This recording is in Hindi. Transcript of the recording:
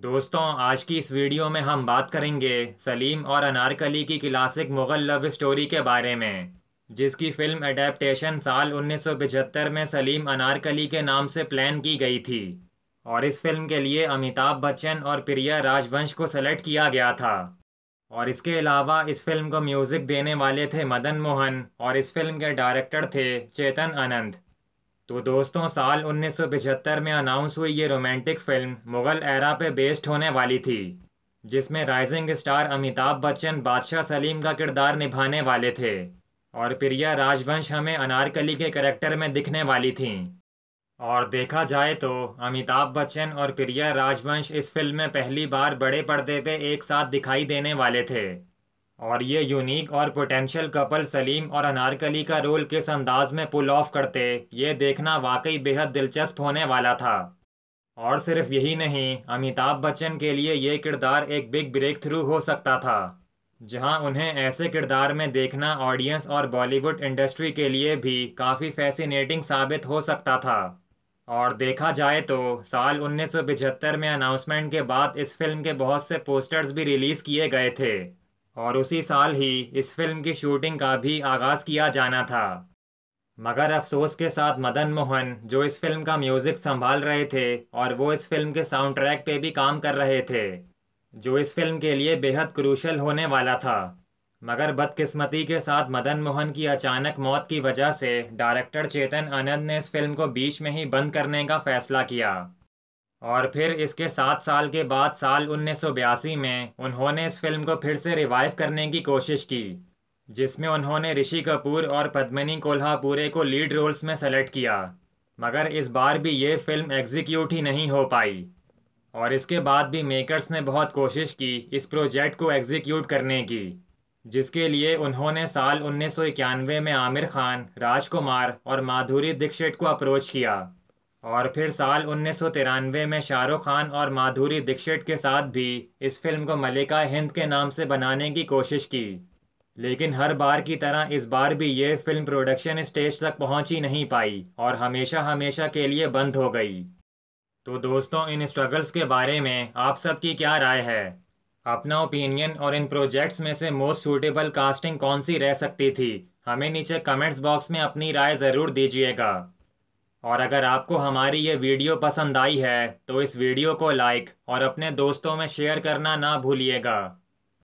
दोस्तों आज की इस वीडियो में हम बात करेंगे सलीम और अनारकली की क्लासिक मुग़ल लव स्टोरी के बारे में जिसकी फ़िल्म अडेप्टशन साल उन्नीस में सलीम अनारकली के नाम से प्लान की गई थी और इस फिल्म के लिए अमिताभ बच्चन और प्रिया राजवंश को सेलेक्ट किया गया था और इसके अलावा इस फिल्म को म्यूज़िक देने वाले थे मदन मोहन और इस फिल्म के डायरेक्टर थे चेतन आनंद तो दोस्तों साल 1975 में अनाउंस हुई ये रोमांटिक फिल्म मुगल एरा पे बेस्ड होने वाली थी जिसमें राइजिंग स्टार अमिताभ बच्चन बादशाह सलीम का किरदार निभाने वाले थे और प्रिया राजवंश हमें अनारकली के करेक्टर में दिखने वाली थीं और देखा जाए तो अमिताभ बच्चन और प्रिया राजवंश इस फिल्म में पहली बार बड़े पर्दे पे एक साथ दिखाई देने वाले थे और ये यूनिक और पोटेंशियल कपल सलीम और अनारकली का रोल किस अंदाज में पुल ऑफ करते ये देखना वाकई बेहद दिलचस्प होने वाला था और सिर्फ यही नहीं अमिताभ बच्चन के लिए ये किरदार एक बिग ब्रेक थ्रू हो सकता था जहां उन्हें ऐसे किरदार में देखना ऑडियंस और बॉलीवुड इंडस्ट्री के लिए भी काफ़ी फैसिनेटिंग साबित हो सकता था और देखा जाए तो साल उन्नीस में अनाउंसमेंट के बाद इस फिल्म के बहुत से पोस्टर्स भी रिलीज़ किए गए थे और उसी साल ही इस फिल्म की शूटिंग का भी आगाज़ किया जाना था मगर अफसोस के साथ मदन मोहन जो इस फिल्म का म्यूज़िक संभाल रहे थे और वो इस फिल्म के साउंड ट्रैक पे भी काम कर रहे थे जो इस फिल्म के लिए बेहद क्रूशल होने वाला था मगर बदकिस्मती के साथ मदन मोहन की अचानक मौत की वजह से डायरेक्टर चेतन आनंद ने इस फिल्म को बीच में ही बंद करने का फैसला किया और फिर इसके सात साल के बाद साल 1982 में उन्होंने इस फिल्म को फिर से रिवाइव करने की कोशिश की जिसमें उन्होंने ऋषि कपूर और पद्मनी कोल्हापुरे को लीड रोल्स में सेलेक्ट किया मगर इस बार भी ये फिल्म एग्जीक्यूट ही नहीं हो पाई और इसके बाद भी मेकर्स ने बहुत कोशिश की इस प्रोजेक्ट को एग्जीक्यूट करने की जिसके लिए उन्होंने साल उन्नीस में आमिर खान राजकुमार और माधुरी दीक्षित को अप्रोच किया और फिर साल उन्नीस में शाहरुख खान और माधुरी दीक्षित के साथ भी इस फिल्म को मलिका हिंद के नाम से बनाने की कोशिश की लेकिन हर बार की तरह इस बार भी ये फिल्म प्रोडक्शन स्टेज तक पहुंच ही नहीं पाई और हमेशा हमेशा के लिए बंद हो गई तो दोस्तों इन स्ट्रगल्स के बारे में आप सबकी क्या राय है अपना ओपिनियन और इन प्रोजेक्ट्स में से मोस्ट सूटेबल कास्टिंग कौन सी रह सकती थी हमें नीचे कमेंट्स बॉक्स में अपनी राय ज़रूर दीजिएगा और अगर आपको हमारी ये वीडियो पसंद आई है तो इस वीडियो को लाइक और अपने दोस्तों में शेयर करना ना भूलिएगा